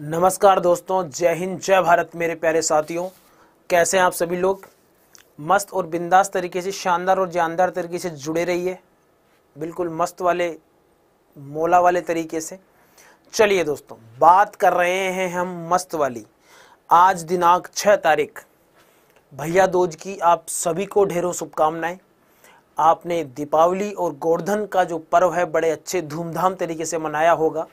नमस्कार दोस्तों जय हिंद जय भारत मेरे प्यारे साथियों कैसे हैं आप सभी लोग मस्त और बिंदास तरीके से शानदार और जानदार तरीके से जुड़े रहिए बिल्कुल मस्त वाले मोला वाले तरीके से चलिए दोस्तों बात कर रहे हैं हम मस्त वाली आज दिनांक छः तारीख भैया दोज की आप सभी को ढेरों शुभकामनाएं आपने दीपावली और गोवर्धन का जो पर्व है बड़े अच्छे धूमधाम तरीके से मनाया होगा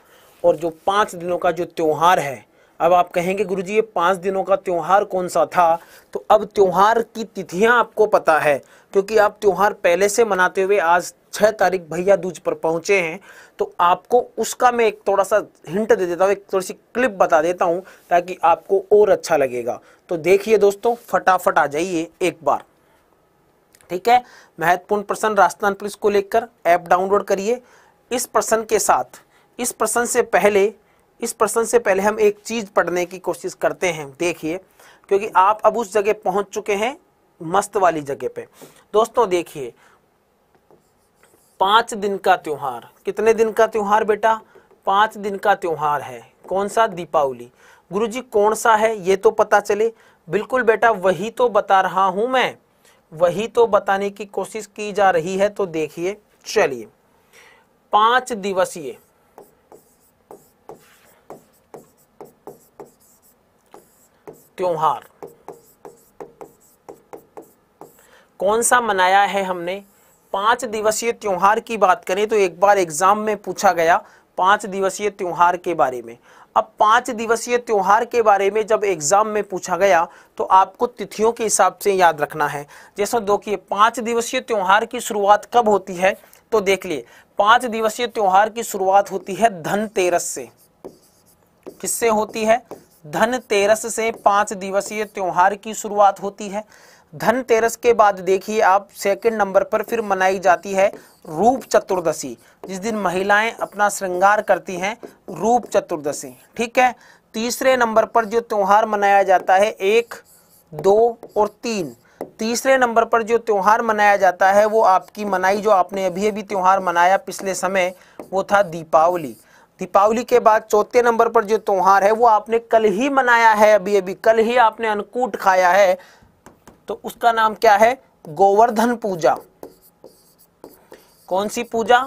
और जो पाँच दिनों का जो त्यौहार है अब आप कहेंगे गुरु जी ये पाँच दिनों का त्यौहार कौन सा था तो अब त्यौहार की तिथियां आपको पता है क्योंकि आप त्यौहार पहले से मनाते हुए आज छः तारीख भैया दूज पर पहुंचे हैं तो आपको उसका मैं एक थोड़ा सा हिंट दे देता हूँ एक थोड़ी सी क्लिप बता देता हूँ ताकि आपको और अच्छा लगेगा तो देखिए दोस्तों फटाफट आ जाइए एक बार ठीक है महत्वपूर्ण प्रश्न राजस्थान पुलिस को लेकर ऐप डाउनलोड करिए इस प्रश्न के साथ इस प्रश्न से पहले इस प्रश्न से पहले हम एक चीज़ पढ़ने की कोशिश करते हैं देखिए क्योंकि आप अब उस जगह पहुंच चुके हैं मस्त वाली जगह पे दोस्तों देखिए पाँच दिन का त्यौहार कितने दिन का त्यौहार बेटा पाँच दिन का त्यौहार है कौन सा दीपावली गुरुजी कौन सा है ये तो पता चले बिल्कुल बेटा वही तो बता रहा हूँ मैं वही तो बताने की कोशिश की जा रही है तो देखिए चलिए पाँच दिवसीय त्योहार कौन सा मनाया है हमने पांच दिवसीय त्योहार की बात करें तो एक बार एग्जाम में पूछा गया पांच दिवसीय त्योहार के बारे में अब पांच दिवसीय त्योहार के बारे में जब एग्जाम में पूछा गया तो आपको तिथियों के हिसाब से याद रखना है जैसा देखिए पांच दिवसीय त्योहार की शुरुआत कब होती है तो देख लिए पांच दिवसीय त्योहार की शुरुआत होती है धनतेरस से किससे होती है धनतेरस से पांच दिवसीय त्योहार की शुरुआत होती है धनतेरस के बाद देखिए आप सेकंड नंबर पर फिर मनाई जाती है रूप चतुर्दशी जिस दिन महिलाएं अपना श्रृंगार करती हैं रूप चतुर्दशी ठीक है तीसरे नंबर पर जो त्यौहार मनाया जाता है एक दो और तीन तीसरे नंबर पर जो त्यौहार मनाया जाता है वो आपकी मनाई जो आपने अभी अभी त्यौहार मनाया पिछले समय वो था दीपावली दीपावली के बाद चौथे नंबर पर जो त्योहार है वो आपने कल ही मनाया है अभी अभी कल ही आपने अनकूट खाया है तो उसका नाम क्या है गोवर्धन पूजा कौन सी पूजा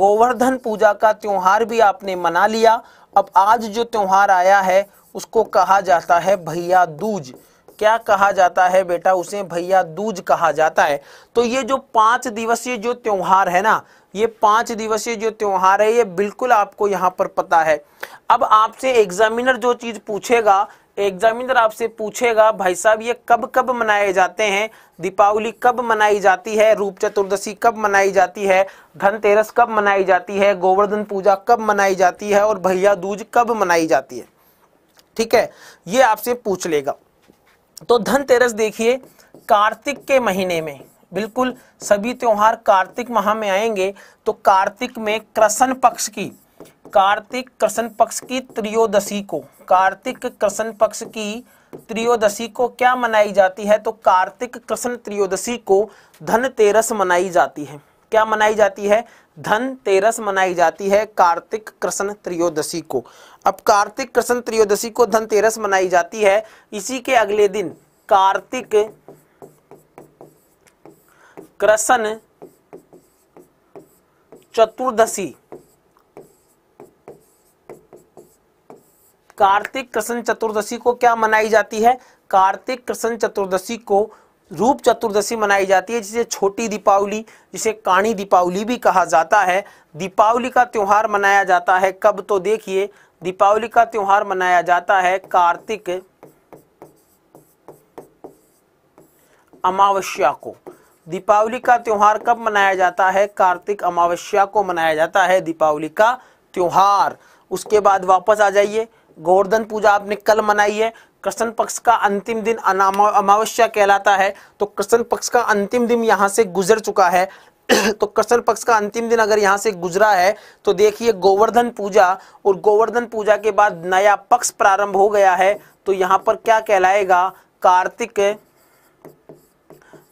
गोवर्धन पूजा का त्योहार भी आपने मना लिया अब आज जो त्योहार आया है उसको कहा जाता है भैया दूज क्या कहा जाता है बेटा उसे भैया दूज कहा जाता है तो ये जो पांच दिवसीय जो त्योहार है ना ये पांच दिवसीय जो त्योहार है ये बिल्कुल आपको यहाँ पर पता है अब आपसे एग्जामिनर जो चीज़ पूछेगा एग्जामिनर आपसे पूछेगा भाई साहब ये कब कब मनाए जाते हैं दीपावली कब मनाई जाती है रूप चतुर्दशी कब मनाई जाती है धनतेरस कब मनाई जाती है गोवर्धन पूजा कब मनाई जाती है और भैया दूज कब मनाई जाती है ठीक है ये आपसे पूछ लेगा तो धनतेरस देखिए कार्तिक के महीने में बिल्कुल सभी त्योहार कार्तिक माह में आएंगे तो कार्तिक में कृष्ण पक्ष की कार्तिक कृष्ण पक्ष की त्रियोदशी को कार्तिक कृष्ण पक्ष की त्रियोदशी को क्या मनाई जाती है तो कार्तिक कृष्ण त्रियोदशी को धनतेरस मनाई जाती है क्या मनाई जाती है धनतेरस मनाई जाती है कार्तिक कृष्ण त्रियोदशी को अब कार्तिक कृष्ण त्रियोदशी को धनतेरस मनाई जाती है इसी के अगले दिन कार्तिक कृष्ण चतुर्दशी कार्तिक कृष्ण चतुर्दशी को क्या मनाई जाती है कार्तिक कृष्ण चतुर्दशी को रूप चतुर्दशी मनाई जाती है जिसे छोटी दीपावली जिसे काणी दीपावली भी कहा जाता है दीपावली का त्यौहार मनाया जाता है कब तो देखिए दीपावली का त्यौहार मनाया जाता है कार्तिक अमावस्या को दीपावली का त्यौहार कब मनाया जाता है कार्तिक अमावस्या को मनाया जाता है दीपावली का त्यौहार उसके बाद वापस आ जाइए गोवर्धन पूजा आपने कल मनाई है कृष्ण पक्ष का अंतिम दिन अमावस्या कहलाता है तो कृष्ण पक्ष का अंतिम दिन यहाँ से गुजर चुका है तो कृष्ण पक्ष का अंतिम दिन अगर यहाँ से गुजरा है तो देखिए गोवर्धन पूजा और गोवर्धन पूजा के बाद नया पक्ष प्रारंभ हो गया है तो यहाँ पर क्या कहलाएगा कार्तिक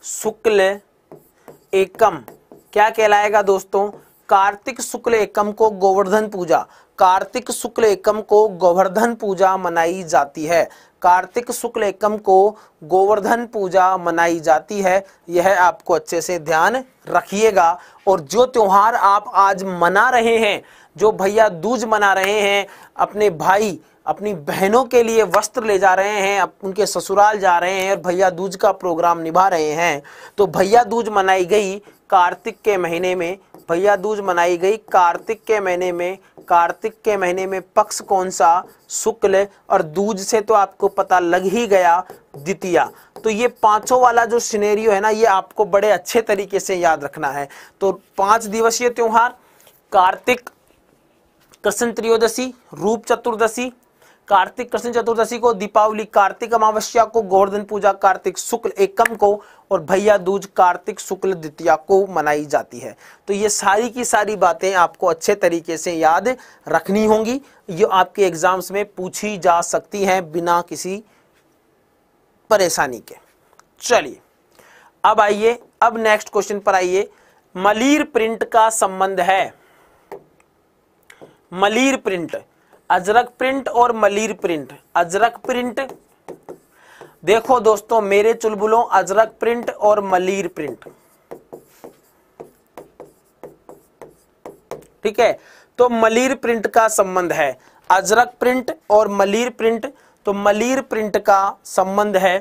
शुक्ल एकम क्या कहलाएगा दोस्तों कार्तिक शुक्ल एकम को गोवर्धन पूजा कार्तिक शुक्ल एकम को गोवर्धन पूजा मनाई जाती है कार्तिक शुक्ल एकम को गोवर्धन पूजा मनाई जाती है यह आपको अच्छे से ध्यान रखिएगा और जो त्यौहार आप आज मना रहे हैं जो भैया दूज मना रहे हैं अपने भाई अपनी बहनों के लिए वस्त्र ले जा रहे हैं उनके ससुराल जा रहे हैं और भैया दूज का प्रोग्राम निभा रहे हैं तो भैया दूज मनाई गई कार्तिक के महीने में भैया दूज मनाई गई कार्तिक के महीने में कार्तिक के महीने में पक्ष कौन सा शुक्ल और दूज से तो आपको पता लग ही गया द्वितीया तो ये पांचों वाला जो सिनेरियो है ना ये आपको बड़े अच्छे तरीके से याद रखना है तो पांच दिवसीय त्योहार कार्तिक कृष्ण त्रियोदशी रूप चतुर्दशी कार्तिक कृष्ण चतुर्दशी को दीपावली कार्तिक अमावस्या को गोवर्धन पूजा कार्तिक शुक्ल एकम को और भैया दूज कार्तिक शुक्ल द्वितीय को मनाई जाती है तो ये सारी की सारी बातें आपको अच्छे तरीके से याद रखनी होंगी ये आपके एग्जाम्स में पूछी जा सकती हैं बिना किसी परेशानी के चलिए अब आइए अब नेक्स्ट क्वेश्चन पर आइए मलिर प्रिंट का संबंध है मलिर प्रिंट अजरक प्रिंट और मलिर प्रिंट अजरक प्रिंट देखो दोस्तों मेरे चुलबुलों अजरक प्रिंट और मलिर प्रिंट ठीक है तो मलिर प्रिंट का संबंध है अजरक प्रिंट और मलिर प्रिंट तो मलिर प्रिंट का संबंध है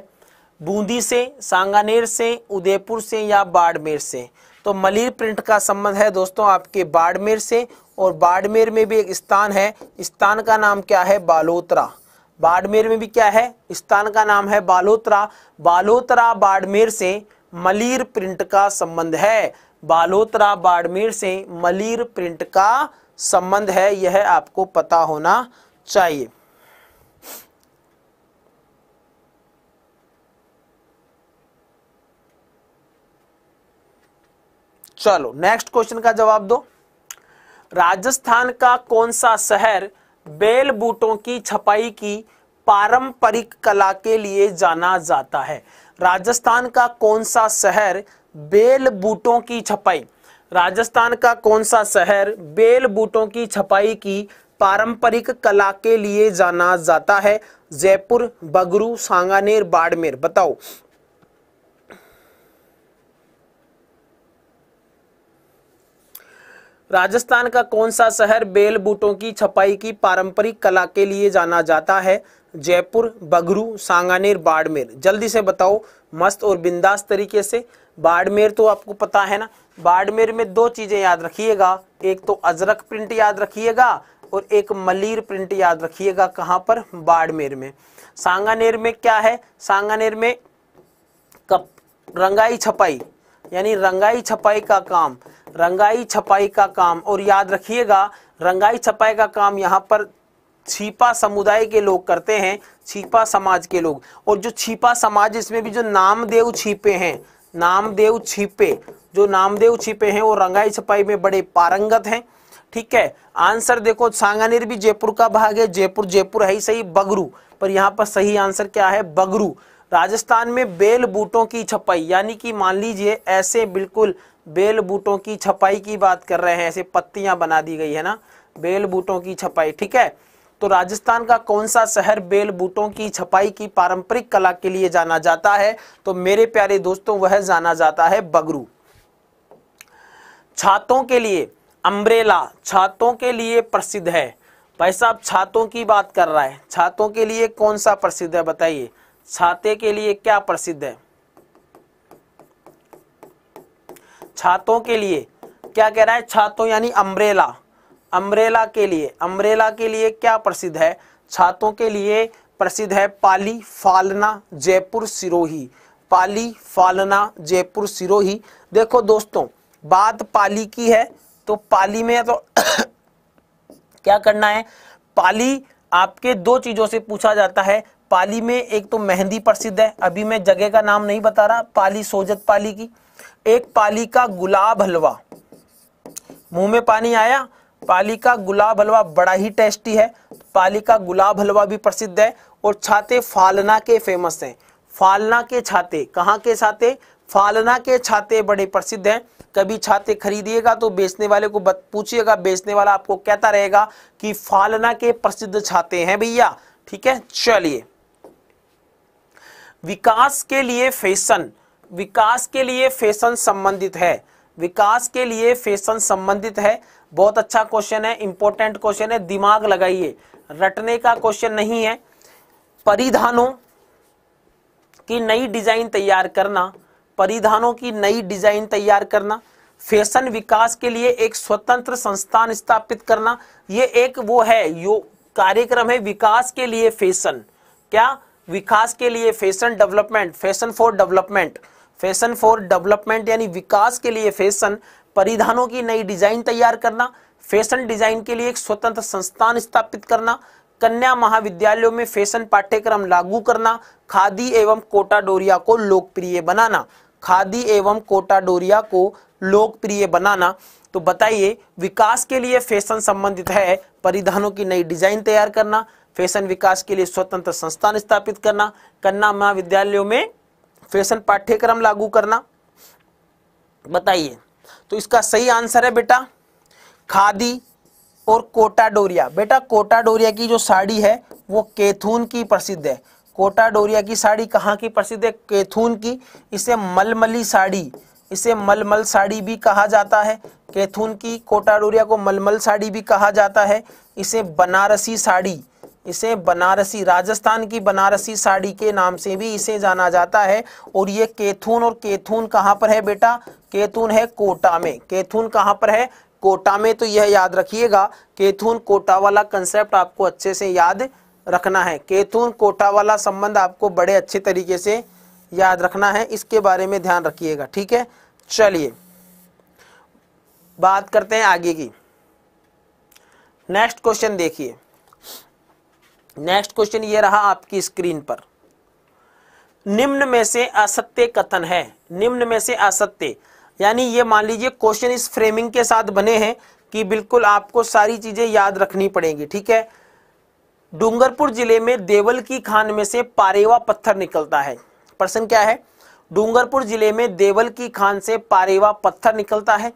बूंदी से सांगानेर से उदयपुर से या बाड़मेर से तो मलिर प्रिंट का संबंध है दोस्तों आपके बाड़मेर से और बाड़मेर में भी एक स्थान है स्थान का नाम क्या है बालोतरा बाड़मेर में भी क्या है स्थान का नाम है बालोतरा बालोतरा बाड़मेर से मलिर प्रिंट का संबंध है बालोतरा बाड़मेर से मलिर प्रिंट का संबंध है यह आपको पता होना चाहिए चलो नेक्स्ट क्वेश्चन का जवाब दो राजस्थान का कौन सा शहर बेल बूटों की छपाई की पारंपरिक कला के लिए जाना जाता है राजस्थान का कौन सा शहर बेल बूटों की छपाई राजस्थान का कौन सा शहर बेल बूटों की छपाई की पारंपरिक कला के लिए जाना जाता है जयपुर बगरू सांगानेर बाड़मेर बताओ राजस्थान का कौन सा शहर बेल बूटों की छपाई की पारंपरिक कला के लिए जाना जाता है जयपुर बगरू सांगानेर बाड़मेर जल्दी से बताओ मस्त और बिंदास तरीके से बाड़मेर तो आपको पता है ना बाड़मेर में दो चीज़ें याद रखिएगा एक तो अजरक प्रिंट याद रखिएगा और एक मलीर प्रिंट याद रखिएगा कहाँ पर बाड़मेर में सांगानेर में क्या है सांगानेर में कप रंगाई छपाई यानी रंगाई छपाई का काम रंगाई छपाई का काम और याद रखिएगा रंगाई छपाई का काम यहाँ पर छिपा समुदाय के लोग करते हैं छिपा समाज के लोग और जो छिपा समाज इसमें भी जो नामदेव छिपे हैं नामदेव छिपे जो नामदेव छिपे हैं वो रंगाई छपाई में बड़े पारंगत हैं ठीक है आंसर देखो सांगानेर भी जयपुर का भाग है जयपुर जयपुर है ही सही बगरू पर यहाँ पर सही आंसर क्या है बगरू राजस्थान में बेल बूटों की छपाई यानी कि मान लीजिए ऐसे बिल्कुल बेल बूटों की छपाई की बात कर रहे हैं ऐसे पत्तियां बना दी गई है ना बेल बूटों की छपाई ठीक है तो राजस्थान का कौन सा शहर बेल बूटों की छपाई की पारंपरिक कला के लिए जाना जाता है तो मेरे प्यारे दोस्तों वह जाना जाता है बगरू छातों के लिए अम्ब्रेला छातों के लिए प्रसिद्ध है भाई साहब छातों की बात कर रहा है छातों के लिए कौन सा प्रसिद्ध है बताइए छाते के लिए क्या प्रसिद्ध है छातों के लिए क्या कह रहा है छातों यानी अम्ब्रेला अम्ब्रेला के लिए अम्ब्रेला के लिए क्या प्रसिद्ध है छातों के लिए प्रसिद्ध है पाली फालना जयपुर सिरोही पाली फालना जयपुर सिरोही देखो दोस्तों बात पाली की है तो पाली में तो क्या करना है पाली आपके दो चीजों से पूछा जाता है पाली में एक तो मेहंदी प्रसिद्ध है अभी मैं जगह का नाम नहीं बता रहा पाली सोजत पाली की एक पाली का गुलाब हलवा मुंह में पानी आया पाली का गुलाब हलवा बड़ा ही टेस्टी है पाली का गुलाब हलवा भी प्रसिद्ध है और छाते फालना के फेमस हैं फालना के छाते कहाँ के छाते फालना के छाते बड़े प्रसिद्ध हैं कभी छाते खरीदिएगा तो बेचने वाले को पूछिएगा बेचने वाला आपको कहता रहेगा कि फालना के प्रसिद्ध छाते हैं भैया ठीक है चलिए विकास के लिए फैशन विकास के लिए फैशन संबंधित है विकास के लिए फैशन संबंधित है बहुत अच्छा क्वेश्चन है इंपॉर्टेंट क्वेश्चन है दिमाग लगाइए रटने का क्वेश्चन नहीं है परिधानों की नई डिजाइन तैयार करना परिधानों की नई डिजाइन तैयार करना फैशन विकास के लिए एक स्वतंत्र संस्थान स्थापित करना ये एक वो है यो कार्यक्रम है विकास के लिए फैशन क्या विकास के लिए fashion development fashion for development fashion for development यानी विकास के लिए फैशन परिधानों की नई डिजाइन तैयार करना फैशन डिजाइन के लिए एक स्वतंत्र संस्थान स्थापित करना कन्या महाविद्यालयों में फैशन पाठ्यक्रम लागू करना खादी एवं कोटा डोरिया को लोकप्रिय बनाना खादी एवं कोटा डोरिया को लोकप्रिय बनाना तो बताइए विकास के लिए फैशन संबंधित है परिधानों की नई डिजाइन तैयार करना फैशन विकास के लिए स्वतंत्र संस्थान स्थापित करना कन्ना महाविद्यालयों में फैशन पाठ्यक्रम लागू करना बताइए तो इसका सही आंसर है बेटा खादी और कोटा डोरिया बेटा कोटा डोरिया की जो साड़ी है वो केथून की प्रसिद्ध है कोटा डोरिया की साड़ी कहाँ की प्रसिद्ध है केथून की इसे मलमली साड़ी इसे मलमल साड़ी भी कहा जाता है केथून की कोटा डोरिया को मलमल साड़ी भी कहा जाता है इसे बनारसी साड़ी इसे बनारसी राजस्थान की बनारसी साड़ी के नाम से भी इसे जाना जाता है और ये केथून और केथून कहाँ पर है बेटा केथून है कोटा में केथून कहाँ पर है कोटा में तो यह याद रखिएगा केथून कोटा वाला कंसेप्ट आपको अच्छे से याद रखना है केथून कोटा वाला संबंध आपको बड़े अच्छे तरीके से याद रखना है इसके बारे में ध्यान रखिएगा ठीक है चलिए बात करते हैं आगे की नेक्स्ट क्वेश्चन देखिए नेक्स्ट क्वेश्चन ये रहा आपकी स्क्रीन पर निम्न में से असत्य कथन है निम्न में से असत्य यानी ये मान लीजिए क्वेश्चन इस फ्रेमिंग के साथ बने हैं कि बिल्कुल आपको सारी चीजें याद रखनी पड़ेंगी ठीक है डूंगरपुर जिले में देवल की खान में से पारेवा पत्थर निकलता है प्रश्न क्या है डूंगरपुर जिले में देवल की खान से पारेवा पत्थर निकलता है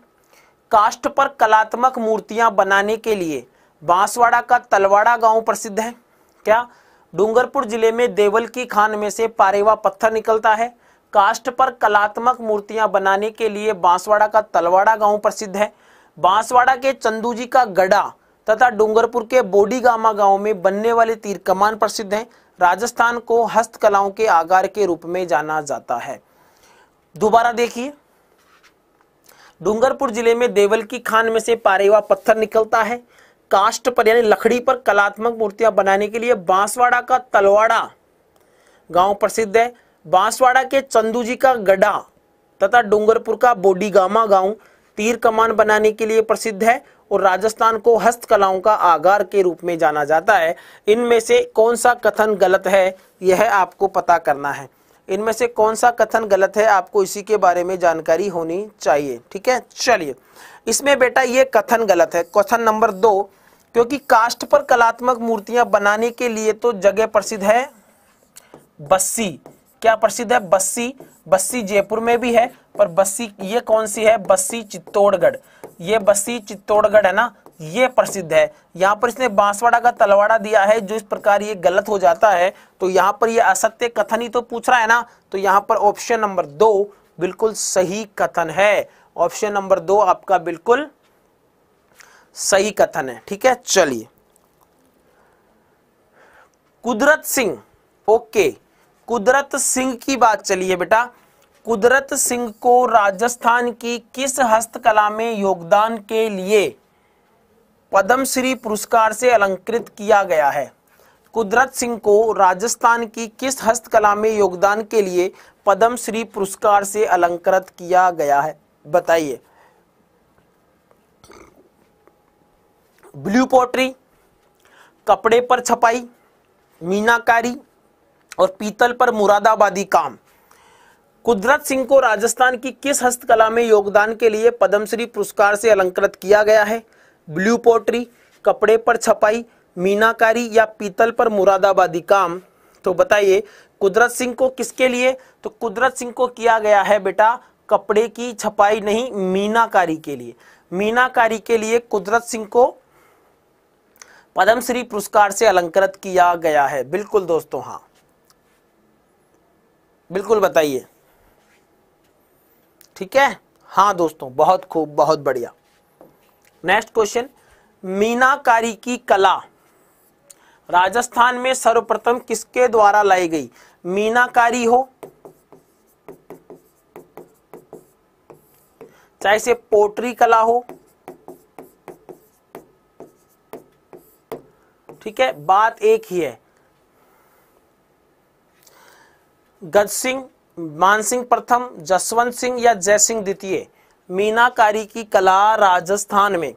काष्ट पर कलात्मक मूर्तियां बनाने के लिए बांसवाड़ा का तलवाड़ा गांव प्रसिद्ध है क्या डूंगरपुर जिले में देवल की खान में से पारेवा पत्थर निकलता है कास्ट पर कलात्मक मूर्तियां बनाने के लिए बांसवाड़ा का तलवाड़ा गांव प्रसिद्ध है बांसवाड़ा के चंदू जी का गड़ा तथा डूंगरपुर के बोडीगामा गांव में बनने वाले तीर कमान प्रसिद्ध हैं राजस्थान को हस्तकलाओं के आगार के रूप में जाना जाता है दोबारा देखिए डूंगरपुर जिले में देवल की खान में से पारेवा पत्थर निकलता है काष्ट पर यानी लकड़ी पर कलात्मक मूर्तियां बनाने के लिए बांसवाड़ा का तलवाड़ा गांव प्रसिद्ध है बांसवाड़ा के चंदू जी का गड्ढा तथा डूंगरपुर का बोडीगामा गांव तीर कमान बनाने के लिए प्रसिद्ध है और राजस्थान को हस्तकलाओं का आगार के रूप में जाना जाता है इनमें से कौन सा कथन गलत है यह आपको पता करना है इनमें से कौन सा कथन गलत है आपको इसी के बारे में जानकारी होनी चाहिए ठीक है चलिए इसमें बेटा ये कथन गलत है क्वेश्चन नंबर दो क्योंकि कास्ट पर कलात्मक मूर्तियां बनाने के लिए तो जगह प्रसिद्ध है बस्सी क्या प्रसिद्ध है बस्सी बस्सी जयपुर में भी है पर बस्सी ये कौन सी है बस्सी चित्तौड़गढ़ ये बस्सी चित्तौड़गढ़ है ना ये प्रसिद्ध है यहाँ पर इसने बांसवाड़ा का तलवाड़ा दिया है जो इस प्रकार ये गलत हो जाता है तो यहाँ पर ये असत्य कथन ही तो पूछ रहा है ना तो यहाँ पर ऑप्शन नंबर दो बिल्कुल सही कथन है ऑप्शन नंबर दो आपका बिल्कुल सही कथन है ठीक है चलिए कुदरत सिंह ओके कुदरत सिंह की बात चलिए बेटा कुदरत सिंह को राजस्थान की किस हस्तकला में योगदान के लिए पद्मश्री पुरस्कार से अलंकृत किया गया है कुदरत सिंह को राजस्थान की किस हस्तकला में योगदान के लिए पद्मश्री पुरस्कार से अलंकृत किया गया है बताइए ब्लू पोट्री कपड़े पर छपाई मीनाकारी और पीतल पर मुरादाबादी काम कुदरत सिंह को राजस्थान की किस हस्तकला में योगदान के लिए पद्मश्री पुरस्कार से अलंकृत किया गया है ब्लू पोट्री कपड़े पर छपाई मीनाकारी या पीतल पर मुरादाबादी काम तो बताइए कुदरत सिंह को किसके लिए तो कुदरत सिंह को किया गया है बेटा कपड़े की छपाई नहीं मीनाकारी के लिए मीनाकारी के लिए कुदरत सिंह को पद्मश्री पुरस्कार से अलंकृत किया गया है बिल्कुल दोस्तों हाँ बिल्कुल बताइए ठीक है हाँ दोस्तों बहुत खूब बहुत बढ़िया नेक्स्ट क्वेश्चन मीनाकारी की कला राजस्थान में सर्वप्रथम किसके द्वारा लाई गई मीनाकारी हो चाहे से पोट्री कला हो ठीक है बात एक ही है गज सिंह मानसिंह प्रथम जसवंत सिंह या जयसिंह द्वितीय मीनाकारी की कला राजस्थान में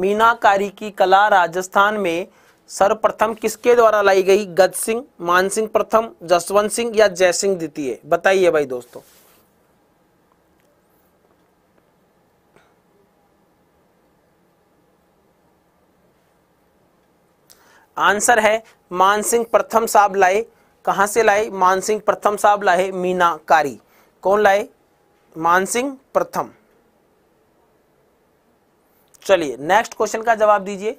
मीनाकारी की कला राजस्थान में सर्वप्रथम किसके द्वारा लाई गई गज सिंह मान सिंह प्रथम जसवंत सिंह या जय सिंह द्वितीय बताइए भाई दोस्तों आंसर है मान सिंह प्रथम साहब लाए कहां से लाए मान सिंह प्रथम साहब लाए मीनाकारी कौन लाए मान सिंह प्रथम चलिए नेक्स्ट क्वेश्चन का जवाब दीजिए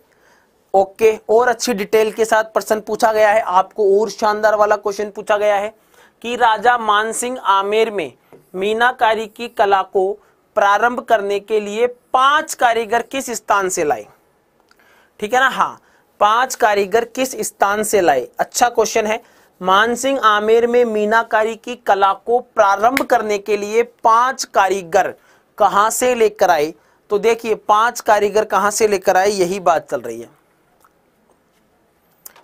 ओके okay, और अच्छी डिटेल के साथ प्रश्न पूछा गया है आपको और शानदार वाला क्वेश्चन पूछा गया है कि राजा मानसिंह आमेर में मीनाकारी की कला को प्रारंभ करने के लिए पांच कारीगर किस स्थान से लाए ठीक है ना हाँ पांच कारीगर किस स्थान से लाए अच्छा क्वेश्चन है मानसिंह आमेर में मीनाकारी की कला को प्रारंभ करने के लिए पांच कारीगर कहा से लेकर आए तो देखिए पांच कारीगर कहां से लेकर आए यही बात चल रही है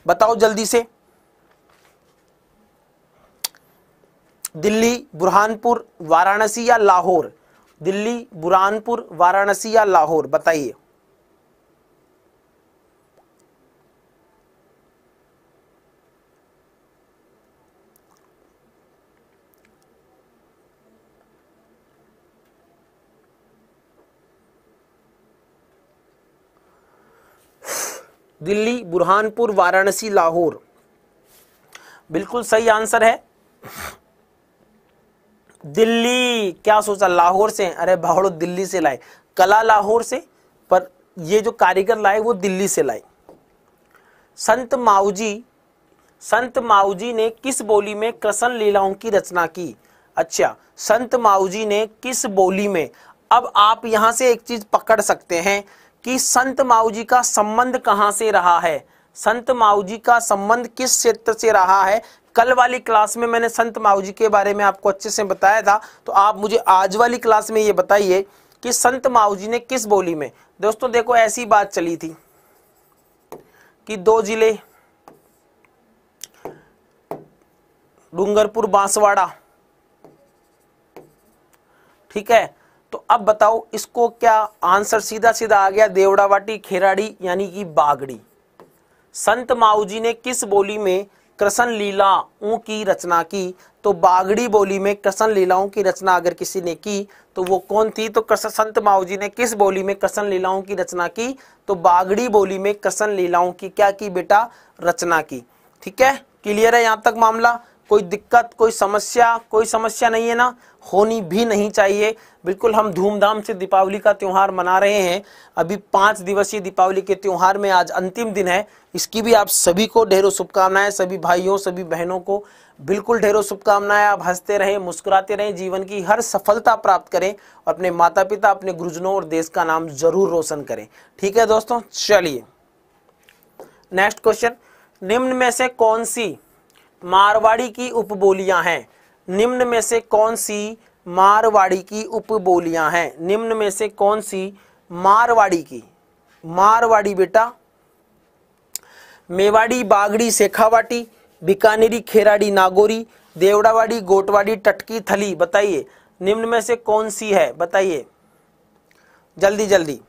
बताओ जल्दी से दिल्ली बुरहानपुर वाराणसी या लाहौर दिल्ली बुरहानपुर वाराणसी या लाहौर बताइए दिल्ली बुरहानपुर वाराणसी लाहौर बिल्कुल सही आंसर है दिल्ली क्या सोचा लाहौर से अरे भावड़ो दिल्ली से लाए कला लाहौर से पर ये जो कारीगर लाए वो दिल्ली से लाए संत माऊजी संत माऊजी ने किस बोली में कृष्ण लीलाओं की रचना की अच्छा संत माऊजी ने किस बोली में अब आप यहां से एक चीज पकड़ सकते हैं कि संत माऊजी का संबंध कहां से रहा है संत माऊजी का संबंध किस क्षेत्र से रहा है कल वाली क्लास में मैंने संत माऊजी के बारे में आपको अच्छे से बताया था तो आप मुझे आज वाली क्लास में ये बताइए कि संत माऊजी ने किस बोली में दोस्तों देखो ऐसी बात चली थी कि दो जिले डूंगरपुर बांसवाड़ा ठीक है तो अब बताओ इसको क्या आंसर सीधा सीधा आ गया देवड़ावाटी खेराड़ी यानी कि बागड़ी संत माऊजी ने किस बोली में कृष्ण लीलाओं की रचना की तो बागड़ी बोली में कृष्ण लीलाओं की रचना अगर किसी ने की तो वो कौन थी तो कृष्ण संत माऊजी ने किस बोली में कृष्ण लीलाओं की रचना की तो बागड़ी बोली में कृष्ण लीलाओं की क्या की बेटा रचना की ठीक है क्लियर है यहां तक मामला कोई दिक्कत कोई समस्या कोई समस्या नहीं है ना होनी भी नहीं चाहिए बिल्कुल हम धूमधाम से दीपावली का त्यौहार मना रहे हैं अभी पाँच दिवसीय दीपावली के त्यौहार में आज अंतिम दिन है इसकी भी आप सभी को ढेरों शुभकामनाएं सभी भाइयों सभी बहनों को बिल्कुल ढेरों शुभकामनाएं आप हंसते रहें मुस्कुराते रहें जीवन की हर सफलता प्राप्त करें और अपने माता पिता अपने गुरुजनों और देश का नाम जरूर रोशन करें ठीक है दोस्तों चलिए नेक्स्ट क्वेश्चन निम्न में से कौन सी मारवाड़ी की उपबोलियां हैं निम्न में से कौन सी मारवाड़ी की उपबोलियां हैं निम्न में से कौन सी मारवाड़ी की मारवाड़ी बेटा मेवाड़ी बागड़ी शेखावाटी बीकानेरी खेराड़ी नागौरी देवड़ावाड़ी गोटवाड़ी टटकी थली बताइए निम्न में से कौन सी है बताइए जल्दी जल्दी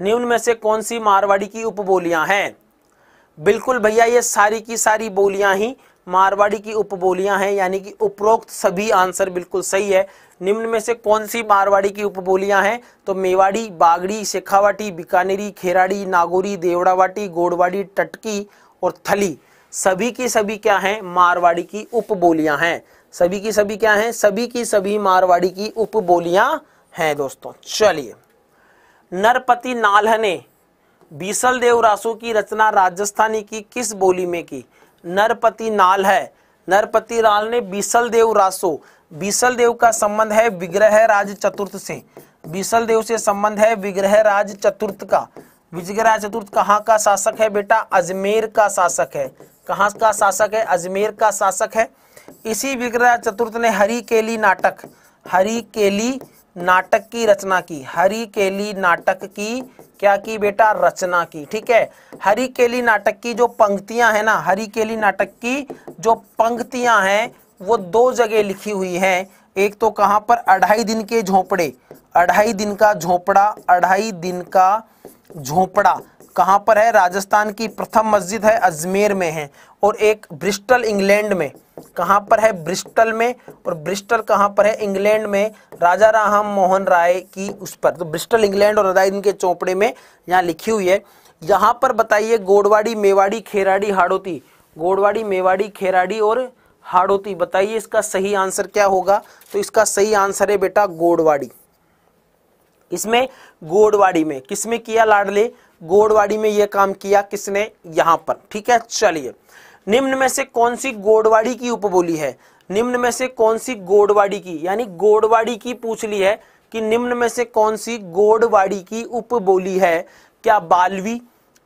निम्न में से कौन सी मारवाड़ी की उपबोलियां हैं बिल्कुल भैया ये सारी की सारी बोलियां ही मारवाड़ी की उपबोलियां हैं यानी कि उपरोक्त सभी आंसर बिल्कुल सही है निम्न में से कौन सी मारवाड़ी की उपबोलियां हैं तो मेवाड़ी बागड़ी शेखावाटी बीकानेरी खेराड़ी नागौरी देवड़ावाटी गोड़वाड़ी टटकी और थली सभी की सभी क्या हैं मारवाड़ी की उपबोलियां हैं सभी की सभी क्या हैं सभी की सभी मारवाड़ी की उपबोलियां हैं दोस्तों चलिए नरपति नालहने बीसल देव रासो की रचना राजस्थानी की किस बोली में की नरपति नाल है नरपति लाल ने बीसल देव रासो बीसल देव का संबंध है विग्रह राज चतुर्थ से बीसल देव से संबंध है विग्रह राज चतुर्थ का विजयराज चतुर्थ कहाँ का शासक है बेटा अजमेर का शासक है कहाँ का शासक है अजमेर का शासक है इसी विग्रह चतुर्थ ने हरी केली नाटक हरी केली नाटक की रचना की हरी केली नाटक की क्या की बेटा रचना की ठीक है हरी केली नाटक की जो पंक्तियां हैं ना हरी केली नाटक की जो पंक्तियां हैं वो दो जगह लिखी हुई हैं एक तो कहाँ पर अढ़ाई दिन के झोंपड़े अढ़ाई दिन का झोपड़ा अढ़ाई दिन का झोंपड़ा कहाँ पर है राजस्थान की प्रथम मस्जिद है अजमेर में है और एक ब्रिस्टल इंग्लैंड में कहाँ पर है ब्रिस्टल में और ब्रिस्टल कहाँ पर है इंग्लैंड में राजा राम मोहन राय की उस पर तो ब्रिस्टल इंग्लैंड और हृदय इनके चौपड़े में यहाँ लिखी हुई है यहां पर बताइए गोडवाड़ी मेवाड़ी खेराड़ी हाड़ोती गोडवाड़ी मेवाड़ी खेराड़ी और हाड़ोती बताइए इसका सही आंसर क्या होगा तो इसका सही आंसर है बेटा गोडवाड़ी इसमें गोडवाड़ी में किसमें किया लाडले गोडवाड़ी में यह काम किया किसने यहाँ पर ठीक है चलिए निम्न में से कौन सी गोडवाड़ी की उपबोली है निम्न में से कौन सी गोडवाड़ी की यानी गोडवाड़ी की पूछ ली है कि निम्न में से कौन सी गोडवाड़ी की उपबोली है क्या बालवी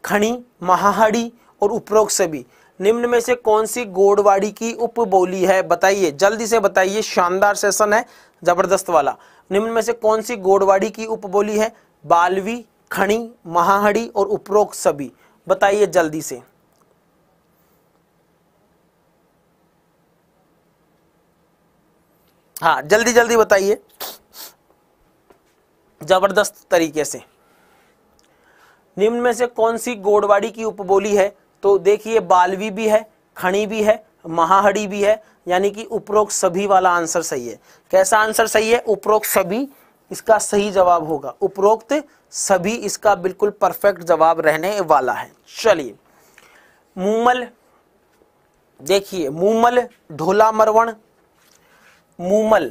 खणी महाहड़ी और उपरोक्त सभी निम्न में से कौन सी गोडवाड़ी की उपबोली है बताइए जल्दी से बताइए शानदार सेशन है जबरदस्त वाला निम्न में से कौन सी गोडवाड़ी की उपबोली है बालवी खणी महाहड़ी और उपरोक्त सभी बताइए जल्दी से हाँ जल्दी जल्दी बताइए जबरदस्त तरीके से निम्न में से कौन सी गोडवाड़ी की उपबोली है तो देखिए बालवी भी है खणी भी है महाहड़ी भी है यानी कि उपरोक्त सभी वाला आंसर सही है कैसा आंसर सही है उपरोक्त सभी इसका सही जवाब होगा उपरोक्त सभी इसका बिल्कुल परफेक्ट जवाब रहने वाला है चलिए मूमल देखिए मूमल ढोला मरवण मूमल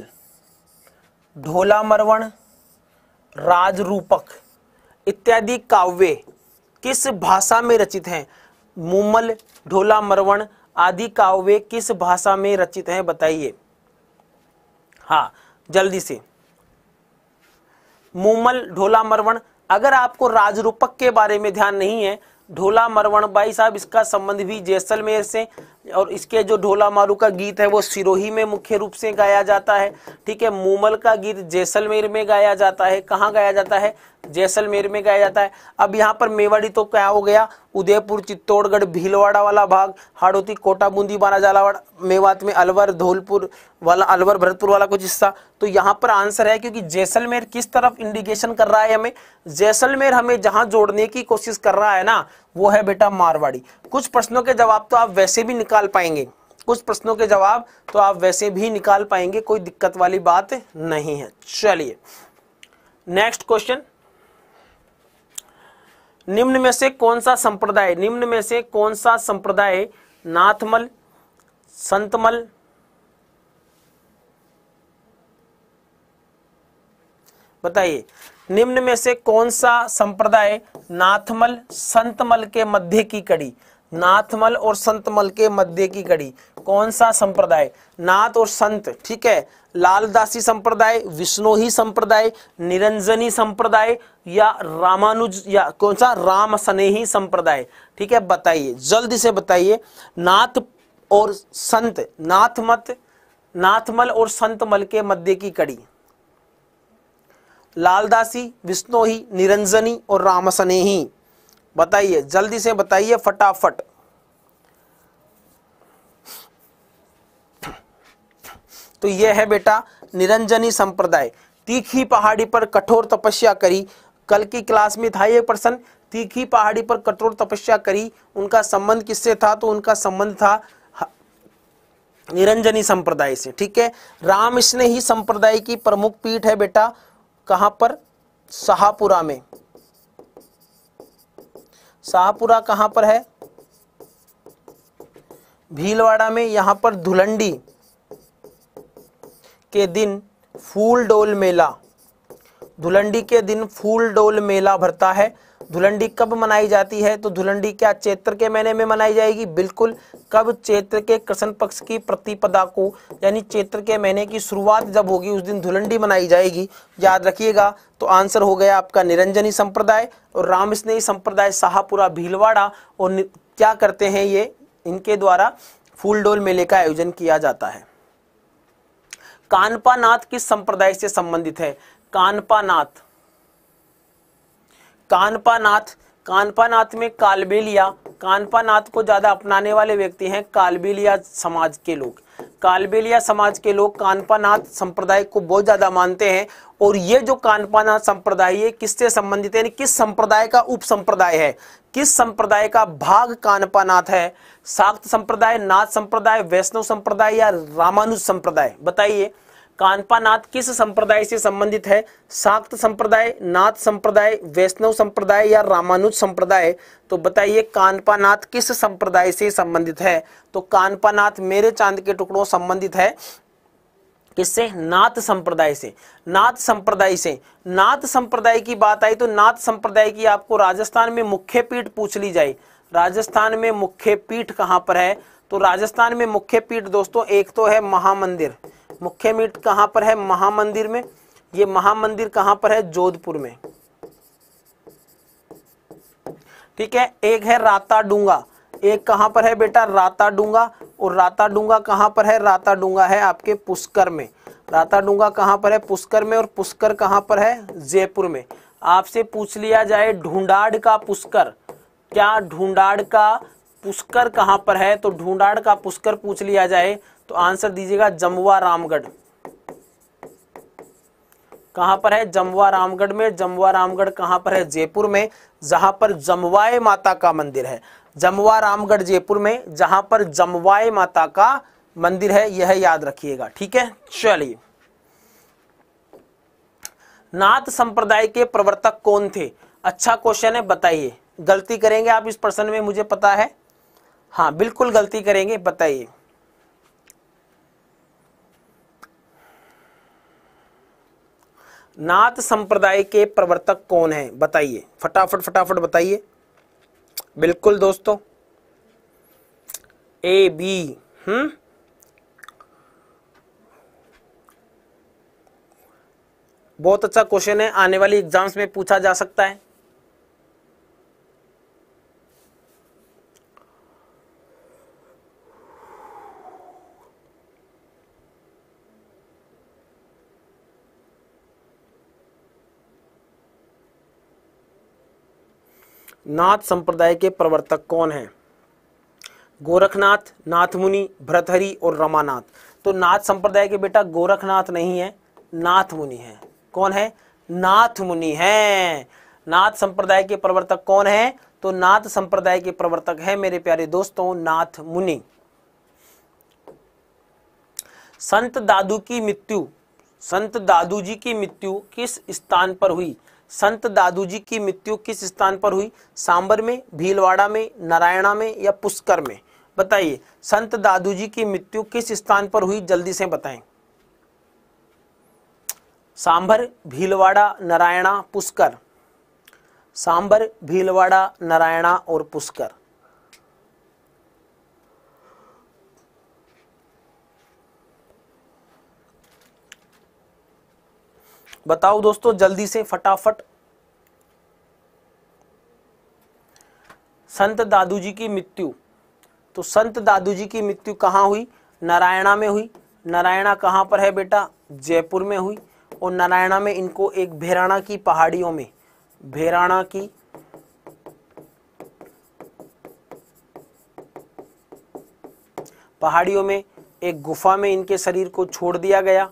ढोला मरवण राजरूपक इत्यादि काव्य किस भाषा में रचित हैं मूमल ढोला मरवण आदि काव्य किस भाषा में रचित हैं बताइए हाँ जल्दी से मूमल ढोला मरवण अगर आपको राजरूपक के बारे में ध्यान नहीं है ढोला मरवण बाई साहब इसका संबंध भी जैसलमेर से और इसके जो ढोला मारू का गीत है वो सिरोही में मुख्य रूप से गाया जाता है ठीक है मूमल का गीत जैसलमेर में गाया जाता है कहाँ गाया जाता है जैसलमेर में गाया जाता है अब यहाँ पर मेवाड़ी तो क्या हो गया उदयपुर चित्तौड़गढ़ भीलवाड़ा वाला भाग हाड़ोती कोटा बूंदी बाना झालावाड़ मेवात में अलवर धौलपुर वाला अलवर भरतपुर वाला कुछ हिस्सा तो यहाँ पर आंसर है क्योंकि जैसलमेर किस तरफ इंडिकेशन कर रहा है हमें जैसलमेर हमें जहाँ जोड़ने की कोशिश कर रहा है ना वो है बेटा मारवाड़ी कुछ प्रश्नों के जवाब तो आप वैसे भी निकाल पाएंगे कुछ प्रश्नों के जवाब तो आप वैसे भी निकाल पाएंगे कोई दिक्कत वाली बात नहीं है चलिए नेक्स्ट क्वेश्चन निम्न में से कौन सा संप्रदाय निम्न में से कौन सा संप्रदाय नाथमल संतमल बताइए निम्न में से कौन सा संप्रदाय नाथमल संतमल के मध्य की कड़ी नाथमल और संतमल के मध्य की कड़ी कौन सा संप्रदाय नाथ और संत ठीक है लालदासी संप्रदाय विष्णोही संप्रदाय निरंजनी संप्रदाय या रामानुज या कौन सा राम स्नेही संप्रदाय ठीक है बताइए जल्दी से बताइए नाथ और संत नाथ मत नाथमल और संतमल के मध्य की कड़ी लालदासी विष्णोही निरंजनी और रामसनेही बताइए जल्दी से बताइए फटाफट तो यह है बेटा निरंजनी संप्रदाय तीखी पहाड़ी पर कठोर तपस्या करी कल की क्लास में था ये प्रश्न तीखी पहाड़ी पर कठोर तपस्या करी उनका संबंध किससे था तो उनका संबंध था निरंजनी संप्रदाय से ठीक है राम स्नेही संप्रदाय की प्रमुख पीठ है बेटा कहां पर शाहपुरा में शाहपुरा कहां पर है भीलवाड़ा में यहां पर धुलंडी के दिन फूल डोल मेला धुलंडी के दिन फूल डोल मेला भरता है धुलंडी कब मनाई जाती है तो धुलंडी क्या चैत्र के महीने में मनाई जाएगी बिल्कुल कब चैत्र के कृष्ण पक्ष की प्रतिपदा को यानी चैत्र के महीने की शुरुआत जब होगी उस दिन धुलंडी मनाई जाएगी याद रखिएगा तो आंसर हो गया आपका निरंजनी संप्रदाय और राम स्नेही संप्रदाय शाहपुरा भीलवाड़ा और क्या करते हैं ये इनके द्वारा फूलडोल मेले का आयोजन किया जाता है नाथ किस संप्रदाय से संबंधित है नाथ कानपानाथ कानपानाथ में कालबेलिया कानपानाथ को ज्यादा अपनाने वाले व्यक्ति हैं कालबेलिया समाज के लोग कालबेलिया समाज के लोग कानपानाथ संप्रदाय को बहुत ज्यादा मानते हैं और ये जो कानपानाथ संप्रदाय है किससे संबंधित है किस संप्रदाय का उप संप्रदाय है किस संप्रदाय का भाग कानपानाथ है साक्त संप्रदाय नाथ संप्रदाय वैष्णव संप्रदाय या रामानुज संप्रदाय बताइए कानपा नाथ किस संप्रदाय से संबंधित है साक्त संप्रदाय नाथ संप्रदाय वैष्णव संप्रदाय या रामानुज संप्रदाय तो बताइए कानपा नाथ किस संप्रदाय से संबंधित है तो कानपा नाथ मेरे चांद के टुकड़ों संबंधित है किससे नाथ संप्रदाय से नाथ संप्रदाय से नाथ संप्रदाय की बात आई तो नाथ संप्रदाय की आपको राजस्थान में मुख्य पीठ पूछ ली जाए राजस्थान में मुख्य पीठ कहां पर है तो राजस्थान में मुख्य पीठ दोस्तों एक तो है महामंदिर मुख्य मीट कहां पर है महामंदिर में ये महामंदिर कहां पर है जोधपुर में ठीक है एक है राता डूंगा एक कहां पर है बेटा राता डूंगा और राता डूंगा पर है राता डूंगा है आपके पुष्कर में राता डूंगा पर है पुष्कर में और पुष्कर कहां पर है जयपुर में आपसे पूछ लिया जाए ढूंढाड़ का पुष्कर क्या ढूंढाड़ का पुष्कर कहां पर है तो ढूंढाड़ का पुष्कर पूछ लिया जाए तो आंसर दीजिएगा जमुआ रामगढ़ कहां पर है जमुआ रामगढ़ में जमुआ रामगढ़ कहां पर है जयपुर में जहां पर जमवाए माता का मंदिर है जमुआ रामगढ़ जयपुर में जहां पर जमवाए माता का मंदिर है यह याद रखिएगा ठीक है चलिए नाथ संप्रदाय के प्रवर्तक कौन थे अच्छा क्वेश्चन है बताइए गलती करेंगे आप इस प्रश्न में मुझे पता है हाँ बिल्कुल गलती करेंगे बताइए नाथ संप्रदाय के प्रवर्तक कौन है बताइए फटाफट फटाफट बताइए बिल्कुल दोस्तों ए बी हम्म बहुत अच्छा क्वेश्चन है आने वाली एग्जाम्स में पूछा जा सकता है नाथ संप्रदाय के प्रवर्तक कौन हैं गोरखनाथ नाथ मुनि और रमानाथ तो नाथ संप्रदाय के बेटा गोरखनाथ नहीं है नाथ मुनि है कौन है नाथ मुनि है नाथ संप्रदाय के प्रवर्तक कौन है तो नाथ संप्रदाय के प्रवर्तक है मेरे प्यारे दोस्तों नाथ मुनि संत दादू की मृत्यु संत दादू जी की मृत्यु किस स्थान पर हुई संत दादू जी की मृत्यु किस स्थान पर हुई सांबर में भीलवाड़ा में नारायणा में या पुष्कर में बताइए संत दादू जी की मृत्यु किस स्थान पर हुई जल्दी से बताएं सांभर भीलवाड़ा नारायणा पुष्कर सांभर भीलवाड़ा नारायणा और पुष्कर बताओ दोस्तों जल्दी से फटाफट संत दादू जी की मृत्यु तो संत दादू जी की मृत्यु कहाँ हुई नारायणा में हुई नारायणा कहाँ पर है बेटा जयपुर में हुई और नारायणा में इनको एक भेराणा की पहाड़ियों में भेराणा की पहाड़ियों में एक गुफा में इनके शरीर को छोड़ दिया गया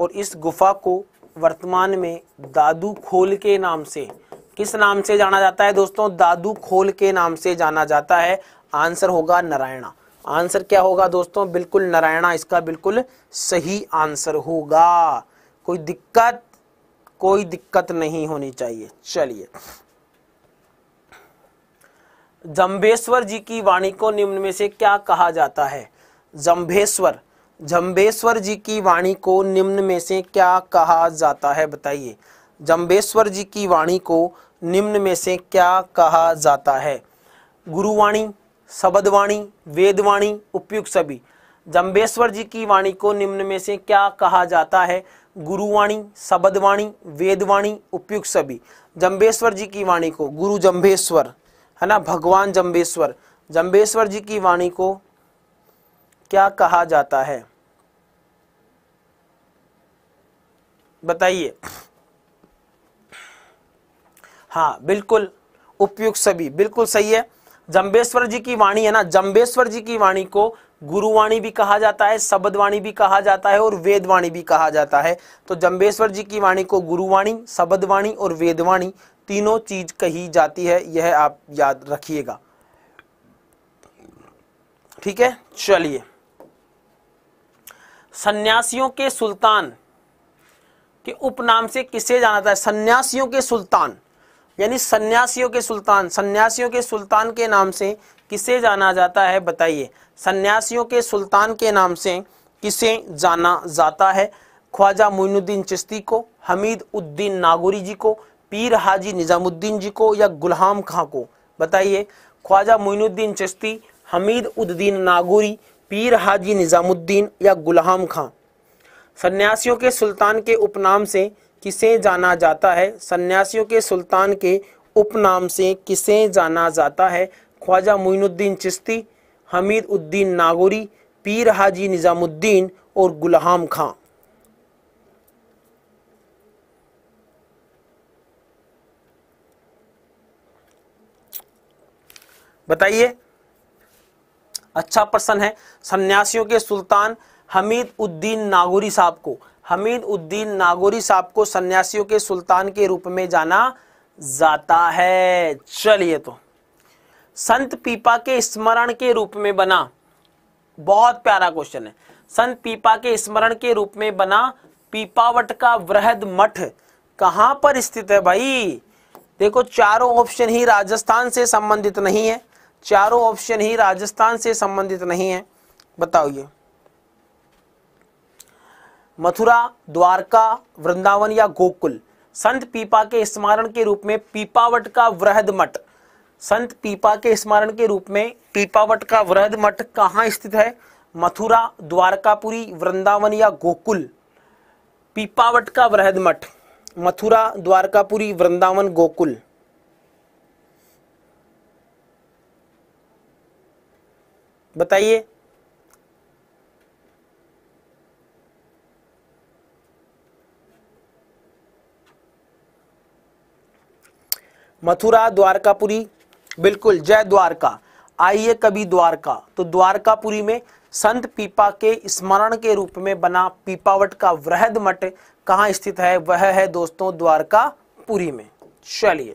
और इस गुफा को वर्तमान में दादू खोल के नाम से किस नाम से जाना जाता है दोस्तों दादू खोल के नाम से जाना जाता है आंसर होगा नारायणा आंसर क्या होगा दोस्तों बिल्कुल नारायणा इसका बिल्कुल सही आंसर होगा कोई दिक्कत कोई दिक्कत नहीं होनी चाहिए चलिए जम्भेश्वर जी की वाणी को निम्न में से क्या कहा जाता है जम्भेश्वर जम्बेश्वर जी की वाणी को निम्न में से क्या कहा जाता है बताइए जम्बेश्वर जी की वाणी को निम्न में से क्या कहा जाता है गुरुवाणी शबदवाणी वेदवाणी उपयुक्त सभी जम्बेश्वर जी की वाणी को निम्न में से क्या कहा जाता है गुरुवाणी शबदवाणी वेदवाणी उपयुक्त सभी जम्बेश्वर जी की वाणी को गुरु जम्बेश्वर है ना भगवान जम्बेश्वर जम्बेश्वर जी की वाणी को क्या कहा जाता है बताइए हाँ बिल्कुल उपयुक्त सभी बिल्कुल सही है जम्बेश्वर जी की वाणी है ना जम्बेश्वर जी की वाणी को गुरुवाणी भी कहा जाता है शब्दवाणी भी कहा जाता है और वेदवाणी भी कहा जाता है तो जम्बेश्वर जी की वाणी को गुरुवाणी शब्दवाणी और वेदवाणी तीनों चीज कही जाती है यह आप याद रखिएगा ठीक है चलिए सन्यासियों के सुल्तान के उपनाम से किसे जाना जाता है सन्यासियों के सुल्तान यानी सन्यासियों के सुल्तान सन्यासियों के सुल्तान के नाम से किसे जाना जाता है बताइए सन्यासियों के सुल्तान के नाम से किसे जाना जाता है ख्वाजा मोइनुद्दीन चिश्ती को हमीद उद्दीन नागौरी जी को पीर हाजी निज़ामुद्दीन जी को या गुलाम खां को बताइए ख्वाजा मोइनुद्दीन चिश्ती हमीद उद्दीन नागौरी पीर हाजी निज़ामुद्दीन या गुलाम खां सन्यासियों के सुल्तान के उपनाम से किसे जाना जाता है सन्यासियों के सुल्तान के उपनाम से किसे जाना जाता है ख्वाजा मुइनुद्दीन चिश्ती हमीद उद्दीन नागोरी पीर हाजी निज़ामुद्दीन और गुलाम खां बताइए अच्छा प्रश्न है सन्यासियों के सुल्तान हमीद उद्दीन नागोरी साहब को हमीद उद्दीन नागोरी साहब को सन्यासियों के सुल्तान के रूप में जाना जाता है चलिए तो संत पीपा के स्मरण के रूप में बना बहुत प्यारा क्वेश्चन है संत पीपा के स्मरण के रूप में बना पीपावट का वृहद मठ कहां पर स्थित है भाई देखो चारों ऑप्शन ही राजस्थान से संबंधित नहीं है चारों ऑप्शन ही राजस्थान से संबंधित नहीं है बताओ ये मथुरा द्वारका वृंदावन या गोकुल संत पीपा के स्मारण के रूप में पीपावट का वृहद मठ संत पीपा के स्मारण के रूप में पीपावट का वृहद मठ कहाँ स्थित है मथुरा द्वारकापुरी वृंदावन या गोकुल पीपावट का वृहद मठ मथुरा द्वारकापुरी वृंदावन गोकुल बताइए मथुरा द्वारकापुरी बिल्कुल जय द्वारका आइए कभी द्वारका तो द्वारकापुरी में संत पीपा के स्मरण के रूप में बना पीपावट का वृहद मठ कहां स्थित है वह है दोस्तों द्वारकापुरी में चलिए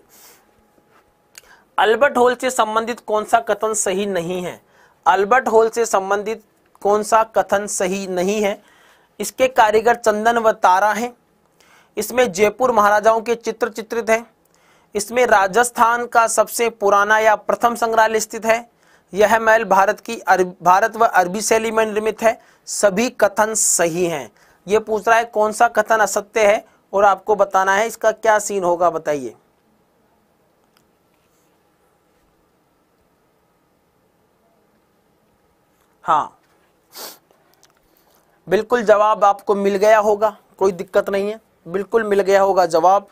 अल्बर्ट होल से संबंधित कौन सा कथन सही नहीं है अल्बर्ट होल से संबंधित कौन सा कथन सही नहीं है इसके कारीगर चंदन व तारा हैं इसमें जयपुर महाराजाओं के चित्र चित्रित हैं इसमें राजस्थान का सबसे पुराना या प्रथम संग्रहालय स्थित है यह महल भारत की अरब, भारत व अरबी शैली में निर्मित है सभी कथन सही हैं ये पूछ रहा है कौन सा कथन असत्य है और आपको बताना है इसका क्या सीन होगा बताइए हाँ बिल्कुल जवाब आपको मिल गया होगा कोई दिक्कत नहीं है बिल्कुल मिल गया होगा जवाब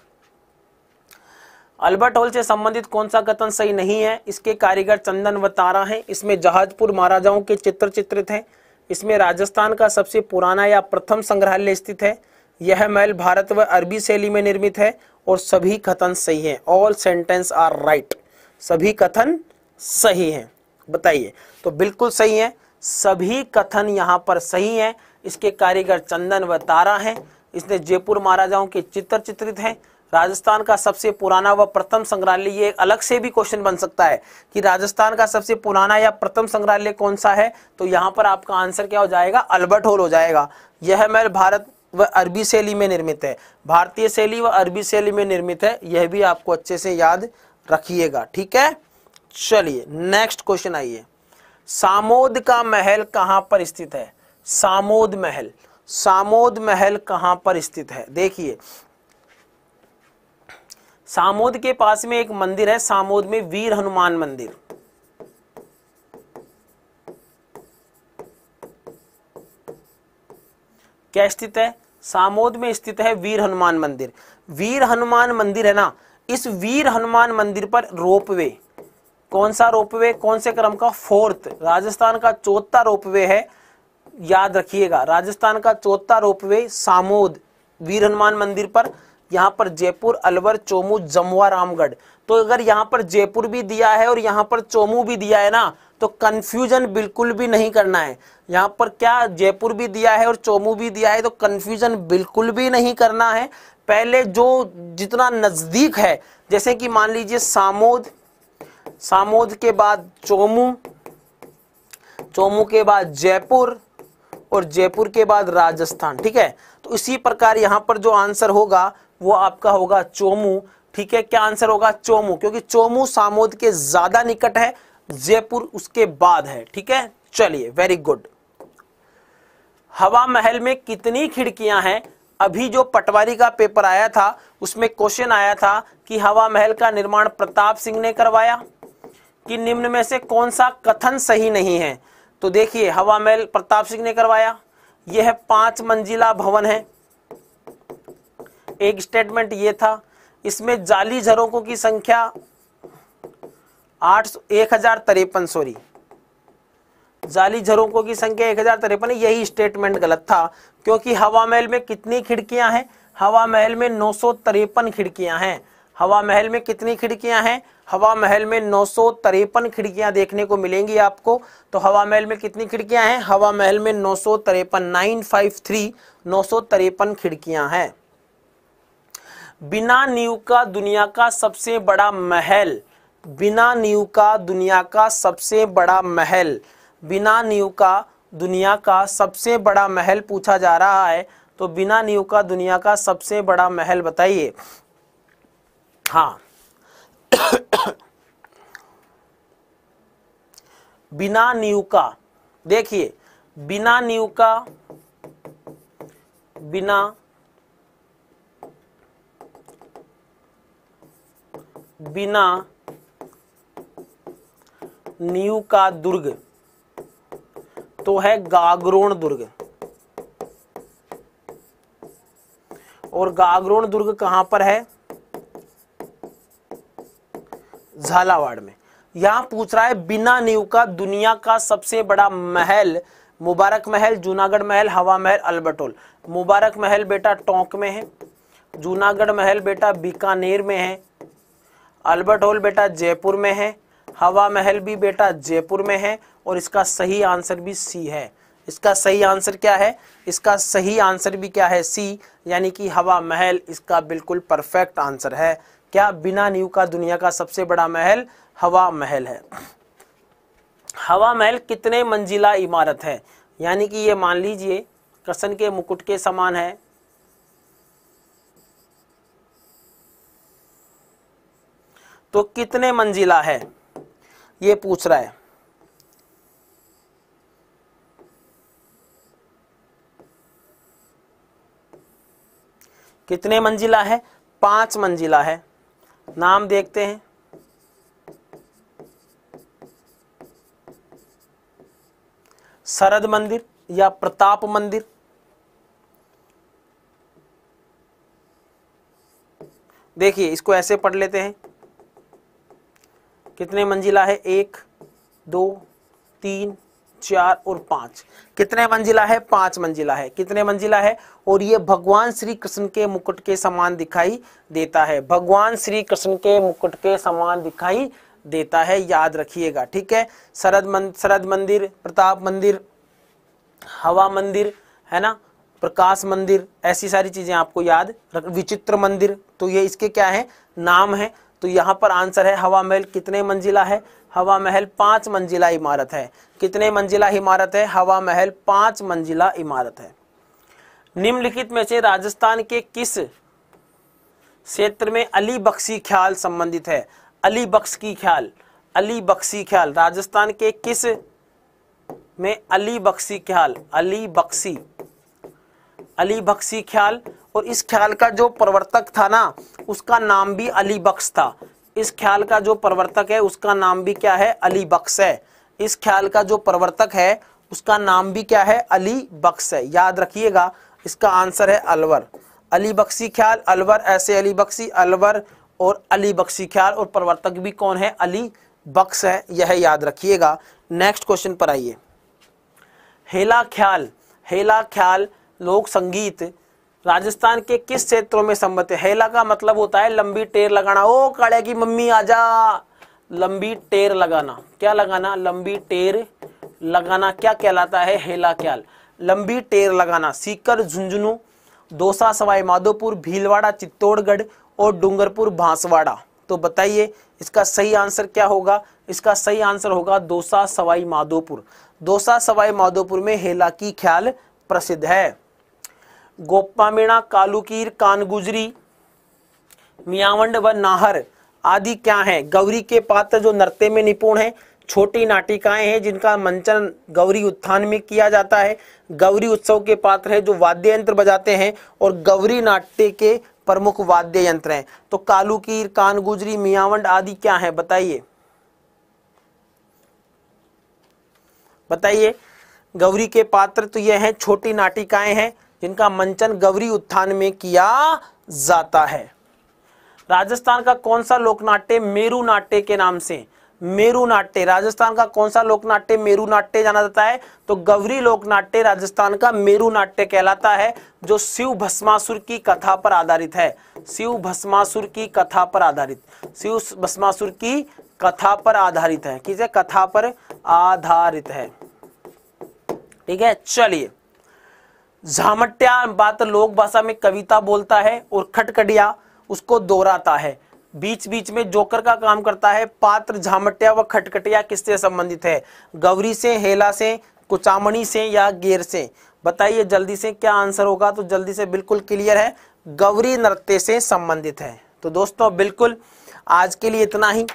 अल्बर्ट होल से संबंधित कौन सा कथन सही नहीं है इसके कारीगर चंदन व तारा है इसमें जहाजपुर महाराजाओं के चित्र चित्रित हैं इसमें राजस्थान का सबसे पुराना या प्रथम संग्रहालय स्थित है यह महल भारत व अरबी शैली में निर्मित है और सभी कथन सही है ऑल सेंटेंस आर राइट सभी कथन सही है बताइए तो बिल्कुल सही है सभी कथन यहाँ पर सही हैं इसके कारीगर चंदन व तारा हैं इसने जयपुर महाराजाओं के चित्र चित्रित हैं राजस्थान का सबसे पुराना व प्रथम संग्रहालय ये अलग से भी क्वेश्चन बन सकता है कि राजस्थान का सबसे पुराना या प्रथम संग्रहालय कौन सा है तो यहाँ पर आपका आंसर क्या हो जाएगा अल्बर्ट हॉल हो जाएगा यह महल भारत व अरबी शैली में निर्मित है भारतीय शैली व अरबी शैली में निर्मित है यह भी आपको अच्छे से याद रखिएगा ठीक है चलिए नेक्स्ट क्वेश्चन आइए सामोद का महल कहां पर स्थित है सामोद महल सामोद महल कहां पर स्थित है देखिए सामोद के पास में एक मंदिर है सामोद में वीर हनुमान मंदिर क्या स्थित है सामोद में स्थित है वीर हनुमान मंदिर वीर हनुमान मंदिर है ना इस वीर हनुमान मंदिर पर रोपवे कौन सा रोपवे कौन से क्रम का फोर्थ राजस्थान का चौथा रोपवे है याद रखिएगा राजस्थान का चौथा रोपवे सामोद वीर हनुमान मंदिर पर यहाँ पर जयपुर अलवर चोमू जमुआ रामगढ़ तो अगर यहाँ पर जयपुर भी दिया है और यहाँ पर चोमू भी दिया है ना तो कन्फ्यूजन बिल्कुल भी नहीं करना है यहाँ पर क्या जयपुर भी दिया है और चोमू भी दिया है तो कन्फ्यूजन बिल्कुल भी नहीं करना है पहले जो जितना नज़दीक है जैसे कि मान लीजिए सामोद सामोद के बाद चोमू चोमू के बाद जयपुर और जयपुर के बाद राजस्थान ठीक है तो इसी प्रकार यहां पर जो आंसर होगा वो आपका होगा चोमू ठीक है क्या आंसर होगा चोमू क्योंकि चोमू सामोद के ज्यादा निकट है जयपुर उसके बाद है ठीक है चलिए वेरी गुड हवा महल में कितनी खिड़कियां हैं अभी जो पटवारी का पेपर आया था उसमें क्वेश्चन आया था कि हवा महल का निर्माण प्रताप सिंह ने करवाया कि निम्न में से कौन सा कथन सही नहीं है तो देखिए हवा महल प्रताप सिंह ने करवाया यह पांच मंजिला भवन है एक स्टेटमेंट यह था इसमें जाली झरोकों की संख्या आठ एक हजार तिरपन सॉरी जाली झरोकों की संख्या एक हजार तिरपन यही स्टेटमेंट गलत था क्योंकि हवा महल में कितनी खिड़कियां हैं हवा महल में नौ सौ तिरपन खिड़कियां हैं हवा महल में कितनी खिड़कियां हैं हवा महल में नौ खिड़कियां देखने को मिलेंगी आपको तो हवा महल में कितनी खिड़कियां हैं हवा महल में नौ सौ तिरपन नाइन फाइव थ्री नौ सौ तिरपन खिड़कियां हैं बिना नीव का दुनिया का सबसे बड़ा महल बिना नीव का दुनिया का सबसे बड़ा महल बिना नीव का दुनिया का सबसे बड़ा महल पूछा जा रहा है तो बिना नीव का दुनिया का सबसे बड़ा महल बताइए था बिना का देखिए बिना का बिना बिना न्यू का दुर्ग तो है गागरोण दुर्ग और गागरोण दुर्ग कहां पर है झालावाड़ में यहाँ पूछ रहा है बिना नींव का दुनिया का सबसे बड़ा महल मुबारक महल जूनागढ़ महल हवा महल अल्बटोल मुबारक महल बेटा टोंक में है जूनागढ़ महल बेटा बीकानेर में है अल्बर्ट बेटा जयपुर में है हवा महल भी बेटा जयपुर में है और इसका सही आंसर भी सी है इसका सही आंसर क्या है इसका सही आंसर भी क्या है सी यानी कि हवा महल इसका बिल्कुल परफेक्ट आंसर है क्या बिना नीव का दुनिया का सबसे बड़ा महल हवा महल है हवा महल कितने मंजिला इमारत है यानी कि ये मान लीजिए कसन के मुकुट के समान है तो कितने मंजिला है ये पूछ रहा है कितने मंजिला है पांच मंजिला है नाम देखते हैं शरद मंदिर या प्रताप मंदिर देखिए इसको ऐसे पढ़ लेते हैं कितने मंजिला है एक दो तीन चार और पांच कितने मंजिला है पांच मंजिला है कितने मंजिला है और ये भगवान श्री कृष्ण के मुकुट के समान दिखाई देता है भगवान श्री कृष्ण के मुकुट के समान दिखाई देता है याद रखिएगा ठीक है शरद मन, शरद मंदिर प्रताप मंदिर हवा मंदिर है ना प्रकाश मंदिर ऐसी सारी चीजें आपको याद रख विचित्र मंदिर तो ये इसके क्या है नाम है तो यहाँ पर आंसर है हवा महल कितने मंजिला है हवा महल पांच मंजिला इमारत है कितने मंजिला इमारत है हवा महल पांच मंजिला इमारत है निम्नलिखित में से राजस्थान के किस क्षेत्र में अली बख्शी ख्याल संबंधित है अली बख्श की ख्याल अली बख्शी ख्याल राजस्थान के किस में अली बख्शी ख्याल अली बख्शी अली बख्शी ख्याल और इस ख्याल का जो प्रवर्तक था ना उसका नाम भी अली बख्श था इस ख्याल का जो प्रवर्तक है उसका नाम भी क्या है अली बख्श है इस ख्याल का जो प्रवर्तक है उसका नाम भी क्या है अली बख्श है याद रखिएगा इसका आंसर है अलवर अली बख्शी ख्याल अलवर ऐसे अली बख्शी अलवर और अली बख्शी ख्याल और प्रवर्तक भी कौन है अली बख्श है यह याद रखिएगा नेक्स्ट क्वेश्चन पर आइए हेला ख्याल हेला ख्याल लोक संगीत राजस्थान के किस क्षेत्रों में संबंध है हेला का मतलब होता है लंबी टेर लगाना ओ काले की मम्मी आजा लंबी टेर लगाना क्या लगाना लंबी टेर लगाना क्या कहलाता है हेला क्या लंबी टेर लगाना सीकर झुंझुनू दोसा सवाई माधोपुर भीलवाड़ा चित्तौड़गढ़ और डूंगरपुर बांसवाड़ा तो बताइए इसका सही आंसर क्या होगा इसका सही आंसर होगा दोसा सवाई माधोपुर दोसा सवाई माधोपुर में हेला की ख्याल प्रसिद्ध है गोपामीणा कालूकीर कानगुजरी मियावंड व नाहर आदि क्या हैं गौरी के पात्र जो नृत्य में निपुण हैं छोटी नाटिकाएं हैं जिनका मंचन गौरी उत्थान में किया जाता है गौरी उत्सव के पात्र हैं जो वाद्य यंत्र बजाते हैं और गौरी नाट्य के प्रमुख वाद्य यंत्र हैं तो कालूकीर कानगुजरी मियावंड आदि क्या हैं बताइए बताइए गौरी के पात्र तो ये हैं छोटी नाटिकाएं हैं जिनका मंचन गौरी उत्थान में किया जाता है राजस्थान का कौन सा लोकनाट्य मेरू नाट्य के नाम से मेरू नाट्य राजस्थान का कौन सा लोकनाट्य मेरू नाट्य जाना जाता है तो गौरी लोकनाट्य राजस्थान का मेरू नाट्य कहलाता है जो शिव भस्मासुर की कथा पर आधारित है शिव भस्मासुर की कथा पर आधारित शिव भस्मासुर की कथा पर आधारित है किसे कथा पर आधारित है ठीक है चलिए झामट्या बात लोक भाषा में कविता बोलता है और खटखटिया उसको दोहराता है बीच बीच में जोकर का काम करता है पात्र झामटिया व खटखटिया किससे संबंधित है गौरी से हेला से कुचामणी से या गेर से बताइए जल्दी से क्या आंसर होगा तो जल्दी से बिल्कुल क्लियर है गौरी नृत्य से संबंधित है तो दोस्तों बिल्कुल आज के लिए इतना ही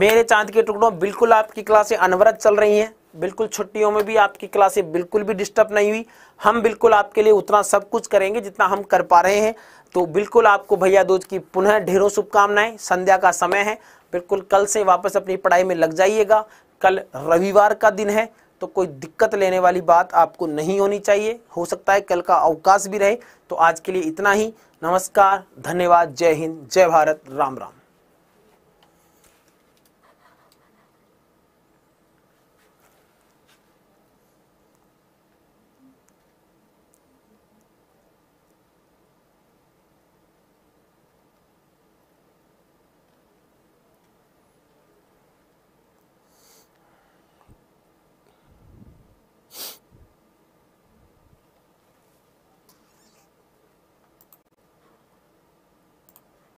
मेरे चांद के टुकड़ों बिल्कुल आपकी क्लासें अनवरत चल रही हैं बिल्कुल छुट्टियों में भी आपकी क्लासें बिल्कुल भी डिस्टर्ब नहीं हुई हम बिल्कुल आपके लिए उतना सब कुछ करेंगे जितना हम कर पा रहे हैं तो बिल्कुल आपको भैया दूज की पुनः ढेरों शुभकामनाएं संध्या का समय है बिल्कुल कल से वापस अपनी पढ़ाई में लग जाइएगा कल रविवार का दिन है तो कोई दिक्कत लेने वाली बात आपको नहीं होनी चाहिए हो सकता है कल का अवकाश भी रहे तो आज के लिए इतना ही नमस्कार धन्यवाद जय हिंद जय भारत राम राम